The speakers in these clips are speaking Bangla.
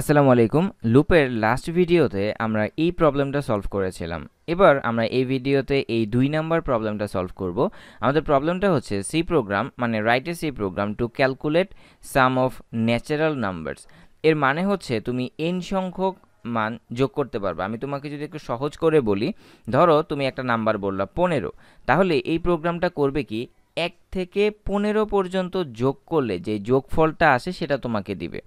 আসসালামু আলাইকুম লুপের লাস্ট ভিডিওতে আমরা এই প্রবলেমটা সলভ করেছিলাম এবার আমরা এই ভিডিওতে এই দুই নাম্বার প্রবলেমটা সলভ করব আমাদের প্রবলেমটা হচ্ছে সি প্রোগ্রাম মানে রাইটে C program to calculate sum of natural numbers এর মানে হচ্ছে তুমি এন সংখ্যক মান যোগ করতে পারবে আমি তোমাকে যদি একটু সহজ করে বলি ধরো তুমি একটা নাম্বার বললা পনেরো তাহলে এই প্রোগ্রামটা করবে কি এক থেকে পনেরো পর্যন্ত যোগ করলে যে যোগফলটা আসে সেটা তোমাকে দিবে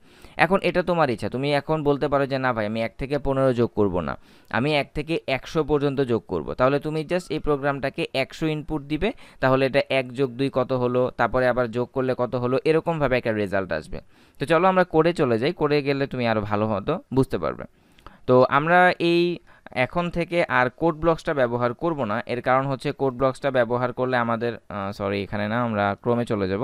এখন এটা তোমার ইচ্ছা তুমি এখন বলতে পারো যে না ভাই আমি এক থেকে পনেরো যোগ করব না আমি এক থেকে একশো পর্যন্ত যোগ করব তাহলে তুমি জাস্ট এই প্রোগ্রামটাকে একশো ইনপুট দিবে তাহলে এটা এক যোগ দুই কত হলো তারপরে আবার যোগ করলে কত হলো এরকমভাবে একটা রেজাল্ট আসবে তো চলো আমরা করে চলে যাই করে গেলে তুমি আরও ভালো হতো বুঝতে পারবে তো আমরা এই এখন থেকে আর কোড ব্লকসটা ব্যবহার করব না এর কারণ হচ্ছে কোড ব্লকসটা ব্যবহার করলে আমাদের সরি এখানে না আমরা ক্রমে চলে যাব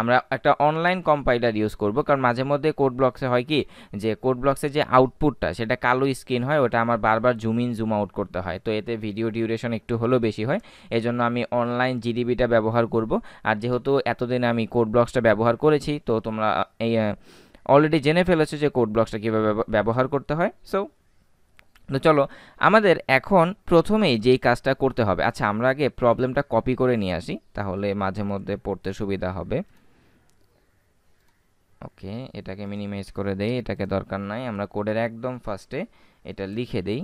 আমরা একটা অনলাইন কম্পাইলার ইউজ করব কারণ মাঝে মধ্যে কোড ব্লকসে হয় কি যে কোড ব্লকসে যে আউটপুটটা সেটা কালো স্ক্রিন হয় ওটা আমার বারবার জুম ইন জুম আউট করতে হয় তো এতে ভিডিও ডিউরেশন একটু হলেও বেশি হয় এজন্য আমি অনলাইন জিডিবিটা ব্যবহার করব আর যেহেতু এতদিন আমি কোড ব্লকসটা ব্যবহার করেছি তো তোমরা এই অলরেডি জেনে ফেলেছো যে কোড ব্লকসটা কীভাবে ব্যবহার করতে হয় সো তো চলো আমাদের এখন প্রথমেই যেই কাজটা করতে হবে আচ্ছা আমরা আগে প্রবলেমটা কপি করে নিয়ে আসি তাহলে মাঝে মধ্যে পড়তে সুবিধা হবে ওকে এটাকে মিনিমাইজ করে দেই এটাকে দরকার নাই আমরা কোডের একদম ফার্স্টে এটা লিখে দেই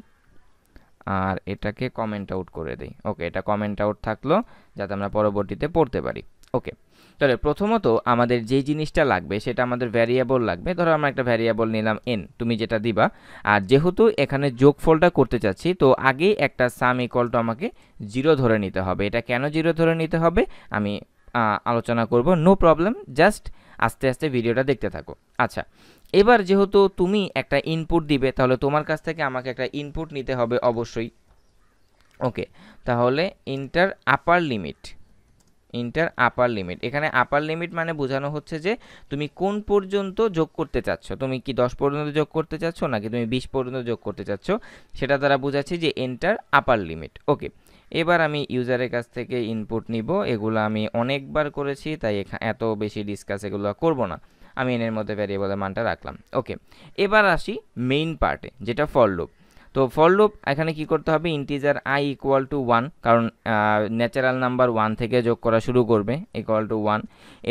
আর এটাকে কমেন্ট আউট করে দেই ওকে এটা কমেন্ট আউট থাকলো যাতে আমরা পরবর্তীতে পড়তে পারি ওকে তাহলে প্রথমত আমাদের যে জিনিসটা লাগবে সেটা আমাদের ভ্যারিয়েবল লাগবে ধরো আমরা একটা ভ্যারিয়েবল নিলাম এন তুমি যেটা দিবা আর যেহেতু এখানে যোগফলটা করতে চাচ্ছি তো আগে একটা সাম ইকল টু আমাকে জিরো ধরে নিতে হবে এটা কেন জিরো ধরে নিতে হবে আমি আলোচনা করব নো প্রবলেম জাস্ট আস্তে আস্তে ভিডিওটা দেখতে থাকো আচ্ছা এবার যেহেতু তুমি একটা ইনপুট দিবে তাহলে তোমার কাছ থেকে আমাকে একটা ইনপুট নিতে হবে অবশ্যই ওকে তাহলে enter upper limit enter upper limit এখানে আপার লিমিট মানে বোঝানো হচ্ছে যে তুমি কোন পর্যন্ত যোগ করতে চাচ্ছ তুমি কি দশ পর্যন্ত যোগ করতে চাচ্ছ নাকি তুমি বিশ পর্যন্ত যোগ করতে চাচ্ছ সেটা দ্বারা বোঝাচ্ছি যে এন্টার আপার লিমিট ওকে এবার আমি ইউজারের কাছ থেকে ইনপুট নিব এগুলো আমি অনেকবার করেছি তাই এত বেশি ডিসকাস এগুলো করব না আমি এনের মধ্যে ভ্যারিয়েবলের মানটা রাখলাম ওকে এবার আসি মেইন পার্টে যেটা ফর লুপ তো ফর লুপ এখানে কি করতে হবে integer I equal to one কারণ ন্যাচারাল নাম্বার ওয়ান থেকে যোগ করা শুরু করবে ইকুয়াল টু ওয়ান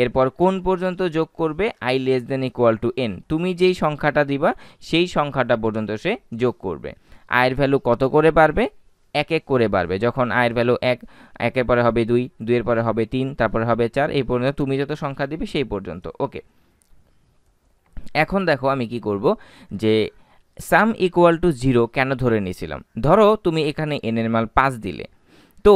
এরপর কোন পর্যন্ত যোগ করবে I less than equal to N তুমি যেই সংখ্যাটা দিবা সেই সংখ্যাটা পর্যন্ত সে যোগ করবে আয়ের ভ্যালু কত করে পারবে এক এক করে বাড়বে যখন আয়ের ভ্যালু এক একের পরে হবে দুই দুইয়ের পরে হবে তিন তারপরে হবে চার এই পর্যন্ত তুমি যত সংখ্যা দিবে সেই পর্যন্ত ওকে এখন দেখো আমি কি করব যে সাম ইকুয়াল টু জিরো কেন ধরে নিয়েছিলাম ধরো তুমি এখানে এন এর পাঁচ দিলে তো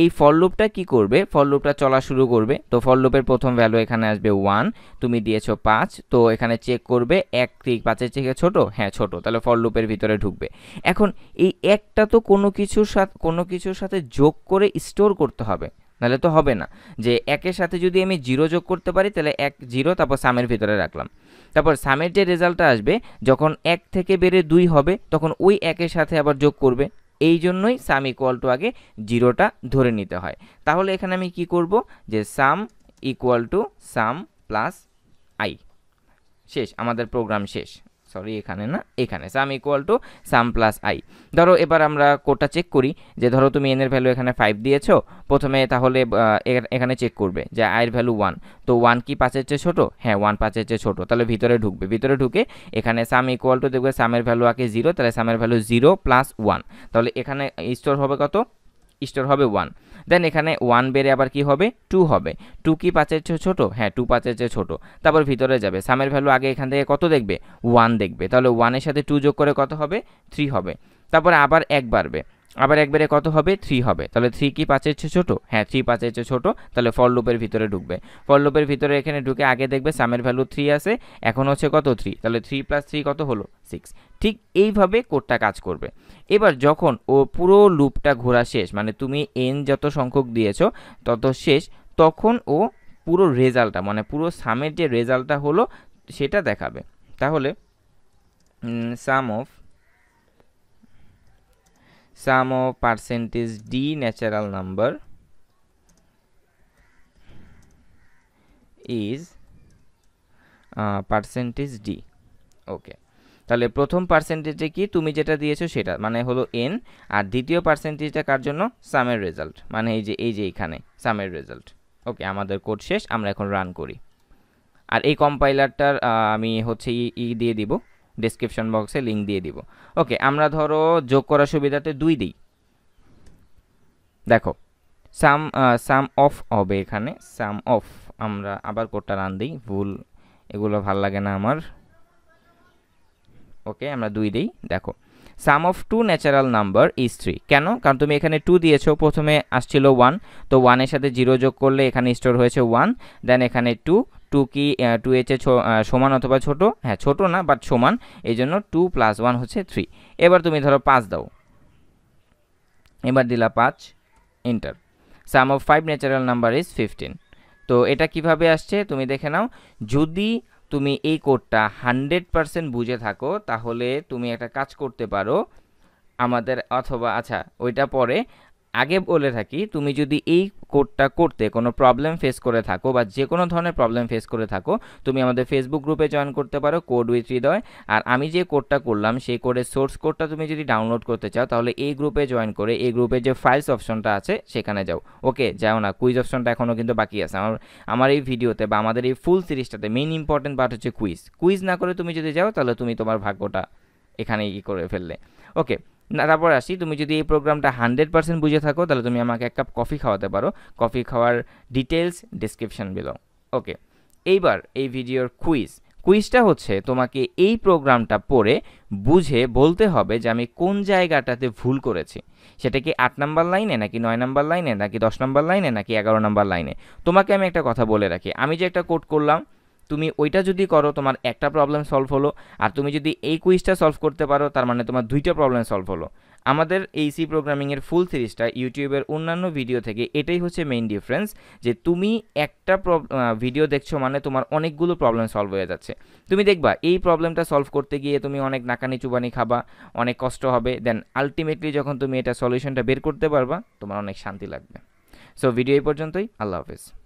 এই ফল লুপটা কী করবে ফল লুপটা চলা শুরু করবে তো ফল লুপের প্রথম ভ্যালু এখানে আসবে ওয়ান তুমি দিয়েছো পাঁচ তো এখানে চেক করবে এক থেকে পাঁচের থেকে ছোট হ্যাঁ ছোট তাহলে ফল লুপের ভিতরে ঢুকবে এখন এই একটা তো কোনো কিছুর সাথে কোনো কিছুর সাথে যোগ করে স্টোর করতে হবে নাহলে তো হবে না যে একের সাথে যদি আমি জিরো যোগ করতে পারি তাহলে এক জিরো তারপর সামের ভিতরে রাখলাম তারপর সামের যে রেজাল্টটা আসবে যখন এক থেকে বেড়ে দুই হবে তখন ওই একের সাথে আবার যোগ করবে এই জন্যই সাম ইকুয়াল টু আগে জিরোটা ধরে নিতে হয় তাহলে এখানে আমি কি করব যে sum equal to sum plus I শেষ আমাদের প্রোগ্রাম শেষ সরি এখানে না এখানে sum equal to sum plus I ধরো এবার আমরা কোডটা চেক করি যে ধরো তুমি এনের ভ্যালু এখানে ফাইভ দিয়েছো প্রথমে তাহলে এখানে চেক করবে যে আয়ের ভ্যালু ওয়ান তো ওয়ান কি পাঁচের চেয়ে ছোটো হ্যাঁ ওয়ান পাঁচের চেয়ে ছোটো তাহলে ভিতরে ঢুকবে ভিতরে ঢুকে এখানে সাম ইকুয়াল টু দেখবে সামের ভ্যালু আগে জিরো তাহলে সামের ভ্যালু জিরো প্লাস ওয়ান তাহলে এখানে স্টোর হবে কত স্টোর হবে ওয়ান দেন এখানে ওয়ান বেড়ে আবার কি হবে টু হবে টু কি পাঁচের চেয়ে ছোটো হ্যাঁ টু পাঁচের চেয়ে ছোটো তারপর ভিতরে যাবে সামের ভ্যালু আগে এখান থেকে কত দেখবে ওয়ান দেখবে তাহলে ওয়ানের সাথে টু যোগ করে কত হবে থ্রি হবে তারপরে আবার এক বাড়বে আবার একবারে কত হবে থ্রি হবে তাহলে থ্রি কি পাঁচের চেয়ে ছোটো হ্যাঁ থ্রি পাঁচের চেয়ে ছোটো তাহলে ফল লুপের ভিতরে ঢুকবে ফল লুপের ভিতরে এখানে ঢুকে আগে দেখবে সামের ভ্যালু থ্রি আছে এখন হচ্ছে কত থ্রি তাহলে থ্রি প্লাস থ্রি কত হলো সিক্স ঠিক এইভাবে কোডটা কাজ করবে এবার যখন ও পুরো লুপটা ঘোরা শেষ মানে তুমি এন যত সংখ্যক দিয়েছ তত শেষ তখন ও পুরো রেজাল্টটা মানে পুরো সামের যে রেজাল্টটা হলো সেটা দেখাবে তাহলে sum of sum of percentage d natural number is uh, percentage d okay তাহলে প্রথম পার্সেন্টেজে কি তুমি যেটা দিয়েছো সেটা মানে হলো এন আর দ্বিতীয় পার্সেন্টেজটা কার জন্য সামের রেজাল্ট মানে এই যে এই যে এখানে সামের রেজাল্ট ওকে আমাদের কোড শেষ আমরা এখন রান করি আর এই কম্পাইলারটার আমি হচ্ছে ই দিয়ে দিব ডিসক্রিপশন বক্সে লিঙ্ক দিয়ে দিব ওকে আমরা ধরো যোগ করার সুবিধাতে দুই দিই দেখো সাম সাম অফ হবে এখানে সাম অফ আমরা আবার কোডটা রান দিই ভুল এগুলো ভাল লাগে না আমার ওকে আমরা দুই দিই দেখো sum of two natural number is three কেন কারণ তুমি এখানে টু দিয়েছো প্রথমে আসছিল ওয়ান তো ওয়ানের সাথে জিরো যোগ করলে এখানে স্টোর হয়েছে ওয়ান দেন এখানে টু টু কি টু এইচে সমান অথবা ছোট হ্যাঁ ছোট না বাট সমান এই জন্য টু প্লাস ওয়ান হচ্ছে থ্রি এবার তুমি ধরো পাঁচ দাও এবার দিলা পাঁচ enter sum of five natural number is fifteen তো এটা কিভাবে আসছে তুমি দেখে নাও যদি তুমি এই কোডটা হান্ড্রেড পারসেন্ট বুঝে থাকো তাহলে তুমি একটা কাজ করতে পারো আমাদের অথবা আচ্ছা ওইটা পরে আগে বলে থাকি তুমি যদি এই কোডটা করতে কোনো প্রবলেম ফেস করে থাকো বা যে কোনো ধরনের প্রবলেম ফেস করে থাকো তুমি আমাদের ফেসবুক গ্রুপে জয়েন করতে পারো কোড উইথ হৃদয় আর আমি যে কোডটা করলাম সেই কোডের সোর্স কোডটা তুমি যদি ডাউনলোড করতে চাও তাহলে এই গ্রুপে জয়েন করে এই গ্রুপে যে ফাইলস অপশনটা আছে সেখানে যাও ওকে যাও না কুইজ অপশনটা এখনও কিন্তু বাকি আছে আমার আমার এই ভিডিওতে বা আমাদের এই ফুল সিরিজটাতে মেইন ইম্পর্টেন্ট পার্ট হচ্ছে কুইজ কুইজ না করে তুমি যদি যাও তাহলে তুমি তোমার ভাগ্যটা এখানে ই করে ফেললে ওকে না তারপর আসি তুমি যদি এই প্রোগ্রামটা হান্ড্রেড পার্সেন্ট বুঝে থাকো তাহলে তুমি আমাকে এক কাপ কফি খাওয়াতে পারো কফি খাওয়ার ডিটেলস ডিসক্রিপশান বিলো ওকে এইবার এই ভিডিওর কুইজ কুইজটা হচ্ছে তোমাকে এই প্রোগ্রামটা পড়ে বুঝে বলতে হবে যে আমি কোন জায়গাটাতে ভুল করেছি সেটা কি আট নাম্বার লাইনে নাকি নয় নাম্বার লাইনে নাকি দশ নাম্বার লাইনে নাকি এগারো নাম্বার লাইনে তোমাকে আমি একটা কথা বলে রাখি আমি যে একটা কোড করলাম তুমি ওইটা যদি করো তোমার একটা প্রবলেম সলভ হলো আর তুমি যদি এই কুইজটা সলভ করতে পারো তার মানে তোমার দুইটা প্রবলেম সলভ হলো আমাদের এই সি প্রোগ্রামিংয়ের ফুল সিরিজটা ইউটিউবের অন্যান্য ভিডিও থেকে এটাই হচ্ছে মেইন ডিফারেন্স যে তুমি একটা ভিডিও দেখছো মানে তোমার অনেকগুলো প্রবলেম সলভ হয়ে যাচ্ছে তুমি দেখবা এই প্রবলেমটা সলভ করতে গিয়ে তুমি অনেক নাকানি চুবানি খাবা অনেক কষ্ট হবে দেন আলটিমেটলি যখন তুমি এটা সলিউশনটা বের করতে পারবা তোমার অনেক শান্তি লাগবে সো ভিডিও এই পর্যন্তই আল্লাহ হাফেজ